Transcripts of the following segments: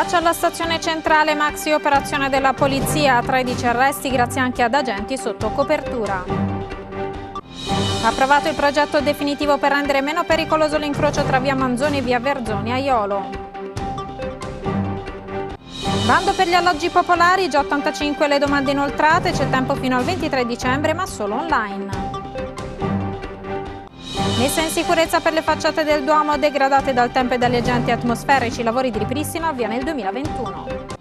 Faccia alla stazione centrale, maxi operazione della polizia, 13 arresti grazie anche ad agenti sotto copertura. Approvato il progetto definitivo per rendere meno pericoloso l'incrocio tra via Manzoni e via Verzoni a Iolo. Bando per gli alloggi popolari, già 85 le domande inoltrate, c'è tempo fino al 23 dicembre ma solo online. Messa in sicurezza per le facciate del Duomo degradate dal tempo e dagli agenti atmosferici, lavori di ripristino avvia nel 2021.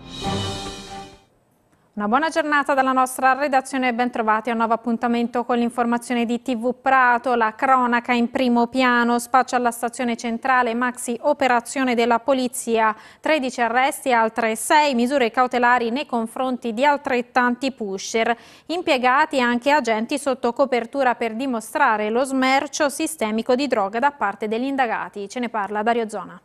Una buona giornata dalla nostra redazione e bentrovati a un nuovo appuntamento con l'informazione di TV Prato, la cronaca in primo piano, spaccio alla stazione centrale, maxi operazione della polizia, 13 arresti e altre 6 misure cautelari nei confronti di altrettanti pusher, impiegati anche agenti sotto copertura per dimostrare lo smercio sistemico di droga da parte degli indagati. Ce ne parla Dario Zona.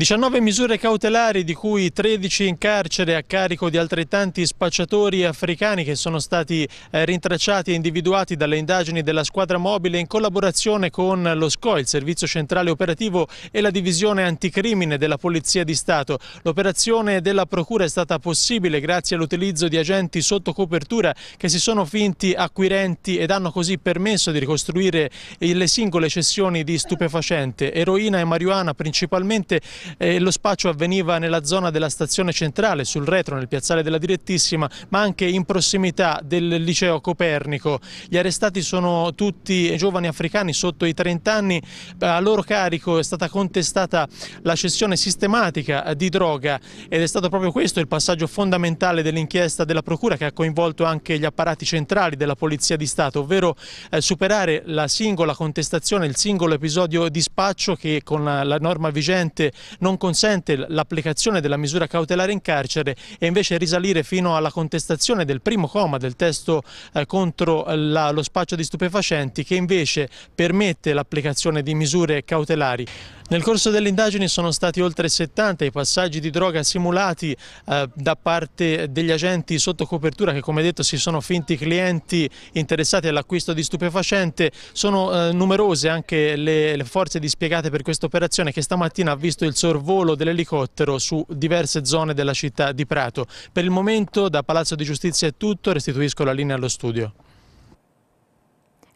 19 misure cautelari, di cui 13 in carcere a carico di altrettanti spacciatori africani che sono stati eh, rintracciati e individuati dalle indagini della squadra mobile in collaborazione con lo SCO, il Servizio Centrale Operativo e la Divisione Anticrimine della Polizia di Stato. L'operazione della Procura è stata possibile grazie all'utilizzo di agenti sotto copertura che si sono finti acquirenti ed hanno così permesso di ricostruire le singole cessioni di stupefacente, eroina e marijuana principalmente eh, lo spaccio avveniva nella zona della stazione centrale, sul retro, nel piazzale della Direttissima, ma anche in prossimità del liceo Copernico. Gli arrestati sono tutti giovani africani sotto i 30 anni, a loro carico è stata contestata la cessione sistematica di droga ed è stato proprio questo il passaggio fondamentale dell'inchiesta della Procura che ha coinvolto anche gli apparati centrali della Polizia di Stato, ovvero eh, superare la singola contestazione, il singolo episodio di spaccio che con la, la norma vigente non consente l'applicazione della misura cautelare in carcere e invece risalire fino alla contestazione del primo coma del testo eh, contro eh, la, lo spaccio di stupefacenti che invece permette l'applicazione di misure cautelari. Nel corso delle indagini sono stati oltre 70 i passaggi di droga simulati eh, da parte degli agenti sotto copertura che come detto si sono finti clienti interessati all'acquisto di stupefacente. Sono eh, numerose anche le, le forze dispiegate per questa operazione che stamattina ha visto il suo sorvolo dell'elicottero su diverse zone della città di Prato. Per il momento da Palazzo di Giustizia è tutto, restituisco la linea allo studio.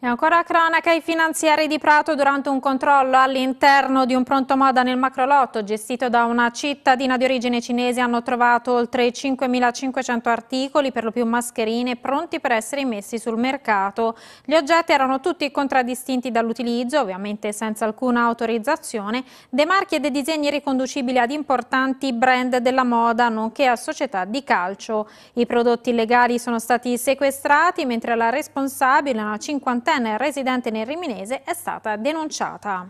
E ancora cronaca ai finanziari di Prato durante un controllo all'interno di un pronto moda nel macrolotto gestito da una cittadina di origine cinese hanno trovato oltre 5.500 articoli, per lo più mascherine, pronti per essere immessi sul mercato. Gli oggetti erano tutti contraddistinti dall'utilizzo, ovviamente senza alcuna autorizzazione, dei marchi e dei disegni riconducibili ad importanti brand della moda, nonché a società di calcio. I prodotti illegali sono stati sequestrati, mentre la responsabile, una cinquantenne, quindicenne residente nel Riminese è stata denunciata.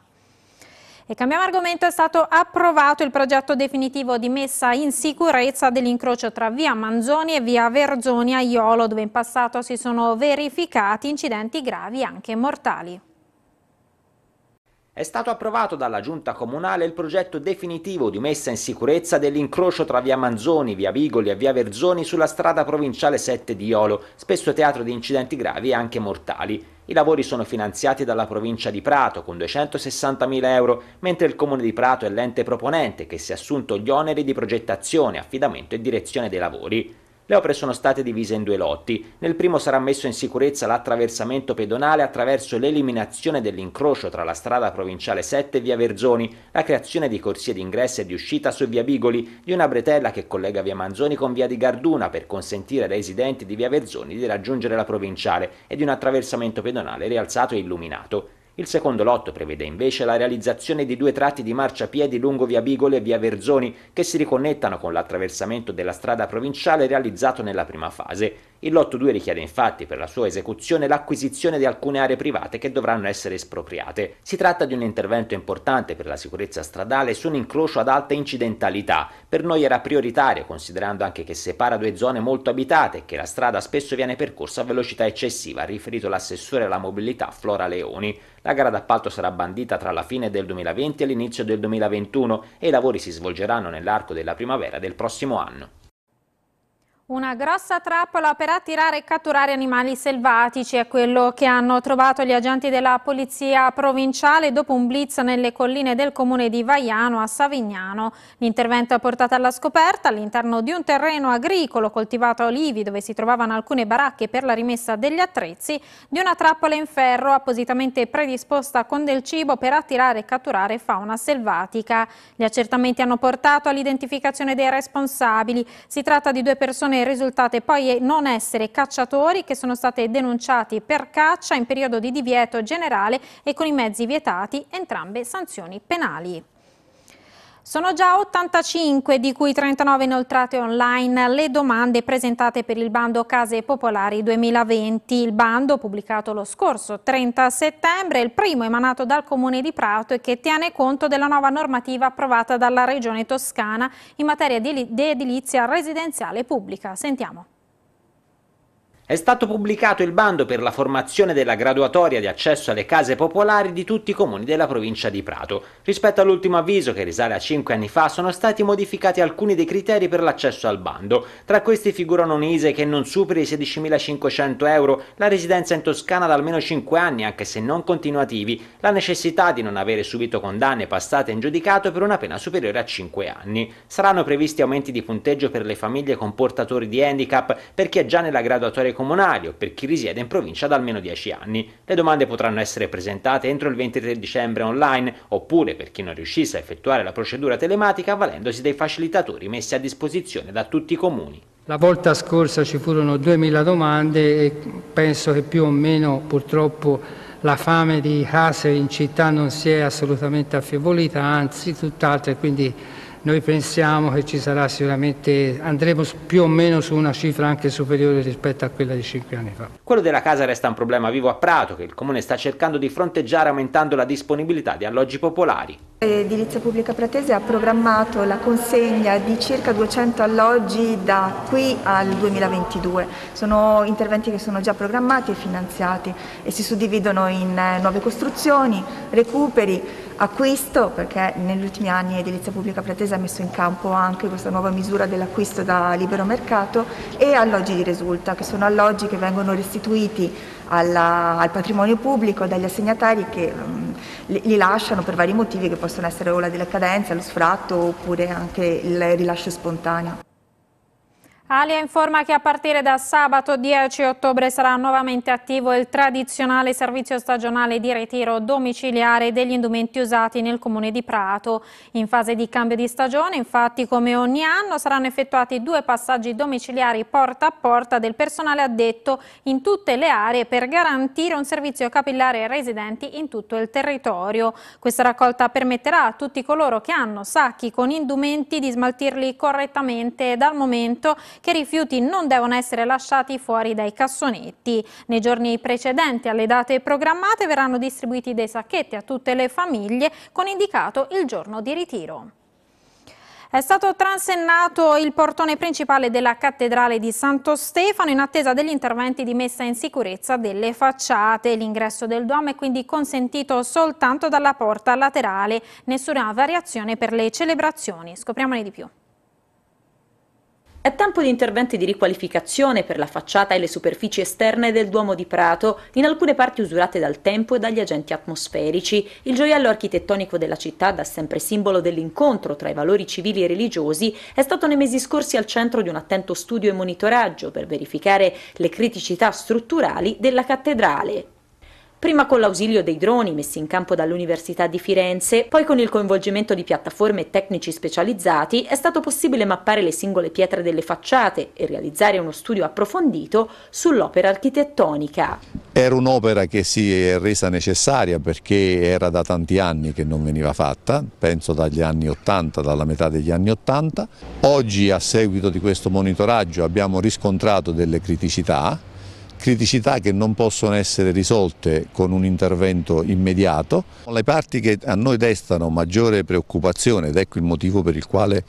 E cambiamo argomento, è stato approvato il progetto definitivo di messa in sicurezza dell'incrocio tra via Manzoni e via Verzoni a Iolo, dove in passato si sono verificati incidenti gravi anche mortali. È stato approvato dalla Giunta Comunale il progetto definitivo di messa in sicurezza dell'incrocio tra via Manzoni, via Vigoli e via Verzoni sulla strada provinciale 7 di Iolo, spesso teatro di incidenti gravi e anche mortali. I lavori sono finanziati dalla provincia di Prato con 260.000 euro, mentre il comune di Prato è l'ente proponente che si è assunto gli oneri di progettazione, affidamento e direzione dei lavori. Le opere sono state divise in due lotti. Nel primo sarà messo in sicurezza l'attraversamento pedonale attraverso l'eliminazione dell'incrocio tra la strada provinciale 7 e via Verzoni, la creazione di corsie d'ingresso e di uscita su via Bigoli, di una bretella che collega via Manzoni con via di Garduna per consentire ai residenti di via Verzoni di raggiungere la provinciale e di un attraversamento pedonale rialzato e illuminato. Il secondo lotto prevede invece la realizzazione di due tratti di marciapiedi lungo via Bigole e via Verzoni che si riconnettano con l'attraversamento della strada provinciale realizzato nella prima fase. Il lotto 2 richiede infatti per la sua esecuzione l'acquisizione di alcune aree private che dovranno essere espropriate. Si tratta di un intervento importante per la sicurezza stradale su un incrocio ad alta incidentalità. Per noi era prioritario, considerando anche che separa due zone molto abitate e che la strada spesso viene percorsa a velocità eccessiva, riferito l'assessore alla mobilità Flora Leoni. La gara d'appalto sarà bandita tra la fine del 2020 e l'inizio del 2021 e i lavori si svolgeranno nell'arco della primavera del prossimo anno. Una grossa trappola per attirare e catturare animali selvatici è quello che hanno trovato gli agenti della polizia provinciale dopo un blitz nelle colline del comune di Vaiano a Savignano. L'intervento ha portato alla scoperta all'interno di un terreno agricolo coltivato a olivi dove si trovavano alcune baracche per la rimessa degli attrezzi di una trappola in ferro appositamente predisposta con del cibo per attirare e catturare fauna selvatica. Gli accertamenti hanno portato all'identificazione dei responsabili. Si tratta di due persone risultate poi non essere cacciatori che sono stati denunciati per caccia in periodo di divieto generale e con i mezzi vietati, entrambe sanzioni penali. Sono già 85, di cui 39 inoltrate online, le domande presentate per il bando Case Popolari 2020. Il bando, pubblicato lo scorso 30 settembre, è il primo emanato dal Comune di Prato e che tiene conto della nuova normativa approvata dalla Regione Toscana in materia di edilizia residenziale pubblica. Sentiamo. È stato pubblicato il bando per la formazione della graduatoria di accesso alle case popolari di tutti i comuni della provincia di Prato. Rispetto all'ultimo avviso, che risale a 5 anni fa, sono stati modificati alcuni dei criteri per l'accesso al bando. Tra questi figurano un ISE che non superi i 16.500 euro, la residenza in Toscana da almeno 5 anni, anche se non continuativi, la necessità di non avere subito condanne passate in giudicato per una pena superiore a 5 anni. Saranno previsti aumenti di punteggio per le famiglie con portatori di handicap, per chi è già nella graduatoria amministratore o per chi risiede in provincia da almeno 10 anni. Le domande potranno essere presentate entro il 23 dicembre online oppure per chi non riuscisse a effettuare la procedura telematica avvalendosi dei facilitatori messi a disposizione da tutti i comuni. La volta scorsa ci furono 2000 domande e penso che più o meno purtroppo la fame di case in città non si è assolutamente affievolita, anzi tutt'altro, e quindi noi pensiamo che ci sarà sicuramente, andremo più o meno su una cifra anche superiore rispetto a quella di 5 anni fa. Quello della casa resta un problema vivo a Prato che il Comune sta cercando di fronteggiare aumentando la disponibilità di alloggi popolari. L'edilizia Pubblica Pratese ha programmato la consegna di circa 200 alloggi da qui al 2022. Sono interventi che sono già programmati e finanziati e si suddividono in eh, nuove costruzioni, recuperi, a questo perché negli ultimi anni Edilizia Pubblica Pratese ha messo in campo anche questa nuova misura dell'acquisto da libero mercato e alloggi di risulta, che sono alloggi che vengono restituiti alla, al patrimonio pubblico dagli assegnatari che um, li, li, lasciano per vari motivi che possono essere o la decadenza, lo sfratto oppure anche il rilascio spontaneo. Alia informa che a partire da sabato 10 ottobre sarà nuovamente attivo il tradizionale servizio stagionale di ritiro domiciliare degli indumenti usati nel comune di Prato. In fase di cambio di stagione, infatti, come ogni anno, saranno effettuati due passaggi domiciliari porta a porta del personale addetto in tutte le aree per garantire un servizio capillare ai residenti in tutto il territorio. Questa raccolta permetterà a tutti coloro che hanno sacchi con indumenti di smaltirli correttamente dal momento che i rifiuti non devono essere lasciati fuori dai cassonetti. Nei giorni precedenti alle date programmate verranno distribuiti dei sacchetti a tutte le famiglie con indicato il giorno di ritiro. È stato transennato il portone principale della cattedrale di Santo Stefano in attesa degli interventi di messa in sicurezza delle facciate. L'ingresso del Duomo è quindi consentito soltanto dalla porta laterale. Nessuna variazione per le celebrazioni. Scopriamone di più. È tempo di interventi di riqualificazione per la facciata e le superfici esterne del Duomo di Prato, in alcune parti usurate dal tempo e dagli agenti atmosferici. Il gioiello architettonico della città, da sempre simbolo dell'incontro tra i valori civili e religiosi, è stato nei mesi scorsi al centro di un attento studio e monitoraggio per verificare le criticità strutturali della cattedrale prima con l'ausilio dei droni messi in campo dall'Università di Firenze, poi con il coinvolgimento di piattaforme e tecnici specializzati, è stato possibile mappare le singole pietre delle facciate e realizzare uno studio approfondito sull'opera architettonica. Era un'opera che si è resa necessaria perché era da tanti anni che non veniva fatta, penso dagli anni 80, dalla metà degli anni 80. Oggi a seguito di questo monitoraggio abbiamo riscontrato delle criticità criticità che non possono essere risolte con un intervento immediato. Le parti che a noi destano maggiore preoccupazione ed ecco il motivo per il quale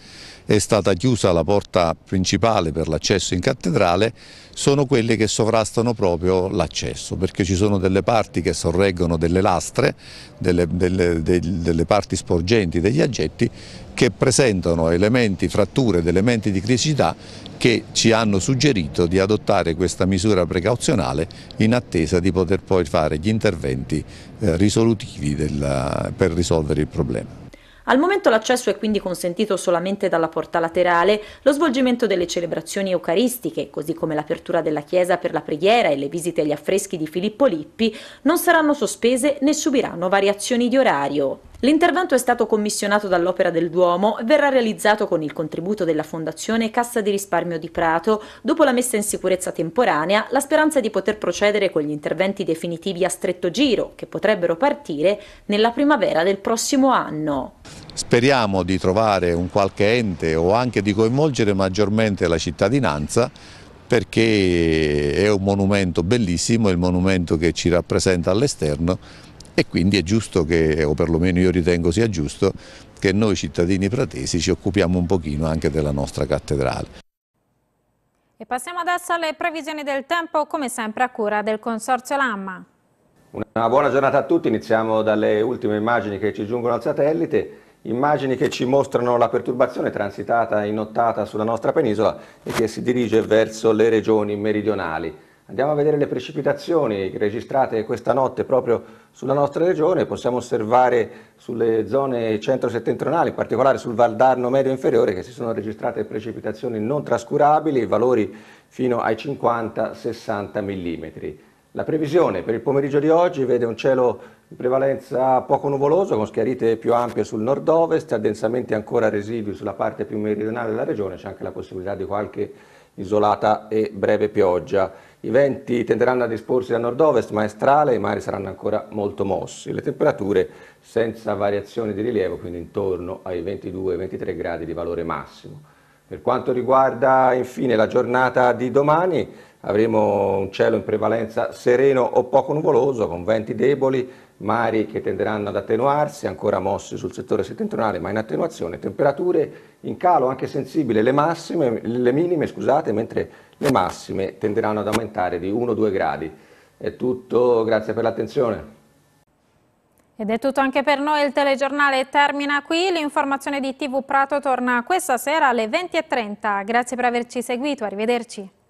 è stata chiusa la porta principale per l'accesso in cattedrale sono quelle che sovrastano proprio l'accesso perché ci sono delle parti che sorreggono delle lastre, delle, delle, delle parti sporgenti degli aggetti che presentano elementi, fratture ed elementi di criticità che ci hanno suggerito di adottare questa misura precauzionale in attesa di poter poi fare gli interventi eh, risolutivi della, per risolvere il problema. Al momento l'accesso è quindi consentito solamente dalla porta laterale, lo svolgimento delle celebrazioni eucaristiche, così come l'apertura della chiesa per la preghiera e le visite agli affreschi di Filippo Lippi, non saranno sospese né subiranno variazioni di orario. L'intervento è stato commissionato dall'Opera del Duomo e verrà realizzato con il contributo della Fondazione Cassa di risparmio di Prato. Dopo la messa in sicurezza temporanea, la speranza è di poter procedere con gli interventi definitivi a stretto giro, che potrebbero partire nella primavera del prossimo anno. Speriamo di trovare un qualche ente o anche di coinvolgere maggiormente la cittadinanza perché è un monumento bellissimo, il monumento che ci rappresenta all'esterno e quindi è giusto che, o perlomeno io ritengo sia giusto, che noi cittadini pratesi ci occupiamo un pochino anche della nostra cattedrale. E passiamo adesso alle previsioni del tempo, come sempre a cura del Consorzio Lamma. Una buona giornata a tutti, iniziamo dalle ultime immagini che ci giungono al satellite, immagini che ci mostrano la perturbazione transitata e nottata sulla nostra penisola e che si dirige verso le regioni meridionali. Andiamo a vedere le precipitazioni registrate questa notte proprio sulla nostra regione, possiamo osservare sulle zone centro-settentrionali, in particolare sul Valdarno medio inferiore, che si sono registrate precipitazioni non trascurabili, valori fino ai 50-60 mm. La previsione per il pomeriggio di oggi vede un cielo in prevalenza poco nuvoloso, con schiarite più ampie sul nord-ovest, addensamenti ancora residui sulla parte più meridionale della regione, c'è anche la possibilità di qualche isolata e breve pioggia. I venti tenderanno a disporsi da nord-ovest maestrale, i mari saranno ancora molto mossi. Le temperature senza variazioni di rilievo, quindi intorno ai 22-23 gradi di valore massimo. Per quanto riguarda infine la giornata di domani, avremo un cielo in prevalenza sereno o poco nuvoloso con venti deboli mari che tenderanno ad attenuarsi, ancora mossi sul settore settentrionale ma in attenuazione, temperature in calo anche sensibile, le, massime, le minime scusate, mentre le massime tenderanno ad aumentare di 1-2 gradi. È tutto, grazie per l'attenzione. Ed è tutto anche per noi, il telegiornale termina qui, l'informazione di TV Prato torna questa sera alle 20.30. Grazie per averci seguito, arrivederci.